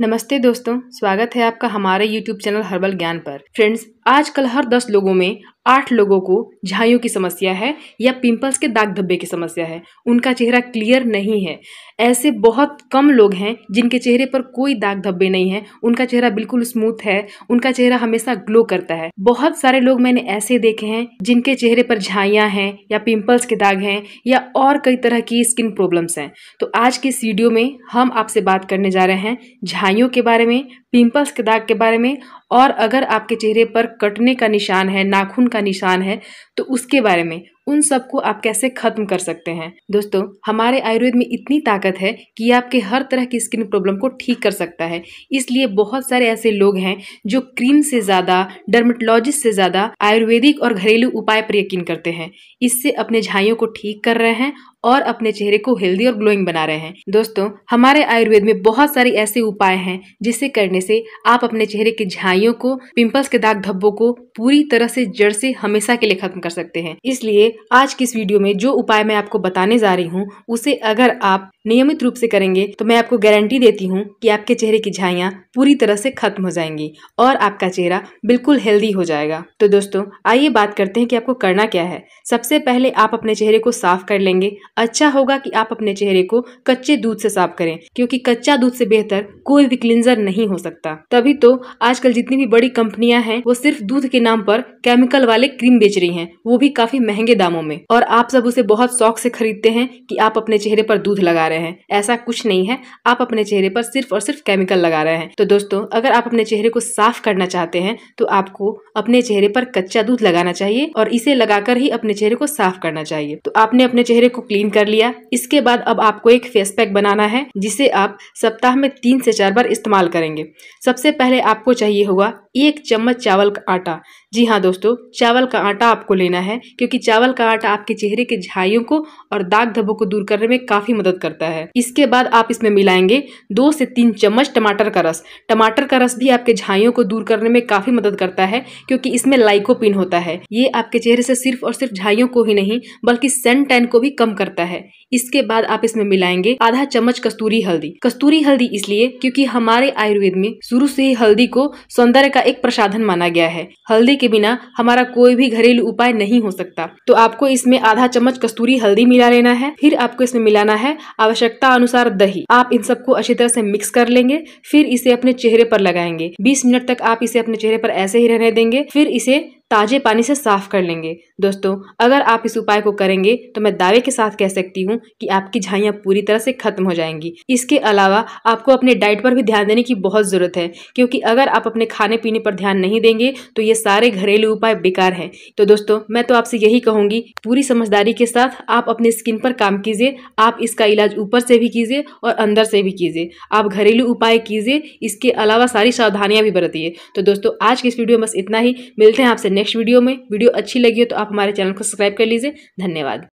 नमस्ते दोस्तों स्वागत है आपका हमारे YouTube चैनल हर्बल ज्ञान पर फ्रेंड्स आजकल हर 10 लोगों में आठ लोगों को झाइयों की समस्या है या पिंपल्स के दाग धब्बे की समस्या है उनका चेहरा क्लियर नहीं है ऐसे बहुत कम लोग हैं जिनके चेहरे पर कोई दाग धब्बे नहीं है उनका चेहरा बिल्कुल स्मूथ है उनका चेहरा हमेशा ग्लो करता है बहुत सारे लोग मैंने ऐसे देखे हैं जिनके चेहरे पर झाइयाँ हैं या पिंपल्स के दाग हैं या और कई तरह की स्किन प्रॉब्लम्स हैं तो आज के इस वीडियो में हम आपसे बात करने जा रहे हैं झाइयों के बारे में पिंपल्स के दाग के बारे में और अगर आपके चेहरे पर कटने का निशान है नाखून का निशान है तो उसके बारे में उन सबको आप कैसे खत्म कर सकते हैं दोस्तों हमारे आयुर्वेद में इतनी ताकत है कि आपके हर तरह की स्किन प्रॉब्लम को ठीक कर सकता है इसलिए बहुत सारे ऐसे लोग हैं जो क्रीम से ज़्यादा डर्मेटोलॉजिस्ट से ज़्यादा आयुर्वेदिक और घरेलू उपाय पर यकीन करते हैं इससे अपने झाइयों को ठीक कर रहे हैं और अपने चेहरे को हेल्दी और ग्लोइंग बना रहे हैं दोस्तों हमारे आयुर्वेद में बहुत सारे ऐसे उपाय हैं जिसे करने से आप अपने चेहरे के झाइयों को पिंपल्स के दाग धब्बों को पूरी तरह से जड़ से हमेशा के लिए खत्म कर सकते हैं इसलिए आज की इस वीडियो में जो उपाय मैं आपको बताने जा रही हूँ उसे अगर आप नियमित रूप से करेंगे तो मैं आपको गारंटी देती हूँ कि आपके चेहरे की झाइयाँ पूरी तरह से खत्म हो जाएंगी और आपका चेहरा बिल्कुल हेल्दी हो जाएगा तो दोस्तों आइए बात करते हैं कि आपको करना क्या है सबसे पहले आप अपने चेहरे को साफ कर लेंगे अच्छा होगा कि आप अपने चेहरे को कच्चे दूध से साफ करें क्योंकि कच्चा दूध से बेहतर कोई भी क्लिंजर नहीं हो सकता तभी तो आजकल जितनी भी बड़ी कंपनियां हैं वो सिर्फ दूध के नाम पर केमिकल वाले क्रीम बेच रही है वो भी काफी महंगे दाम दामों में और आप सब उसे बहुत शौक से खरीदते हैं कि आप अपने चेहरे पर दूध लगा रहे हैं ऐसा कुछ नहीं है आप अपने चेहरे पर सिर्फ और सिर्फ केमिकल लगा रहे हैं तो दोस्तों अगर आप अपने चेहरे को साफ करना चाहते हैं तो आपको अपने चेहरे पर कच्चा दूध लगाना चाहिए और इसे लगाकर ही अपने चेहरे को साफ करना चाहिए तो आपने अपने चेहरे को क्लीन कर लिया इसके बाद अब आपको एक फेस पैक बनाना है जिसे आप सप्ताह में तीन से चार बार इस्तेमाल करेंगे सबसे पहले आपको चाहिए होगा एक चम्मच चावल का आटा जी हाँ दोस्तों चावल का आटा आपको लेना है क्योंकि चावल का आटा आपके चेहरे के झाइयों को और दाग धब्बों को दूर करने में काफ़ी मदद करता है इसके बाद आप इसमें मिलाएंगे दो से तीन चम्मच टमाटर का रस टमाटर का रस भी आपके झाइयों को दूर करने में काफ़ी मदद करता है क्योंकि इसमें लाइकोपिन होता है ये आपके चेहरे से सिर्फ और सिर्फ झाइयों को ही नहीं बल्कि सन टैन को भी कम करता है इसके बाद आप इसमें मिलाएंगे आधा चम्मच कस्तूरी हल्दी कस्तूरी हल्दी इसलिए क्योंकि हमारे आयुर्वेद में शुरू से ही हल्दी को सौंदर्य का एक प्रसाधन माना गया है हल्दी के बिना हमारा कोई भी घरेलू उपाय नहीं हो सकता तो आपको इसमें आधा चम्मच कस्तूरी हल्दी मिला लेना है फिर आपको इसमें मिलाना है आवश्यकता अनुसार दही आप इन सबको अच्छी तरह से मिक्स कर लेंगे फिर इसे अपने चेहरे पर लगाएंगे बीस मिनट तक आप इसे अपने चेहरे पर ऐसे ही रहने देंगे फिर इसे ताज़े पानी से साफ कर लेंगे दोस्तों अगर आप इस उपाय को करेंगे तो मैं दावे के साथ कह सकती हूँ कि आपकी झाइयाँ पूरी तरह से खत्म हो जाएंगी इसके अलावा आपको अपने डाइट पर भी ध्यान देने की बहुत ज़रूरत है क्योंकि अगर आप अपने खाने पीने पर ध्यान नहीं देंगे तो ये सारे घरेलू उपाय बेकार हैं तो दोस्तों मैं तो आपसे यही कहूँगी पूरी समझदारी के साथ आप अपने स्किन पर काम कीजिए आप इसका इलाज ऊपर से भी कीजिए और अंदर से भी कीजिए आप घरेलू उपाय कीजिए इसके अलावा सारी सावधानियाँ भी बरतिए तो दोस्तों आज की इस वीडियो में बस इतना ही मिलते हैं आपसे नेक्स्ट वीडियो में वीडियो अच्छी लगी हो तो आप हमारे चैनल को सब्सक्राइब कर लीजिए धन्यवाद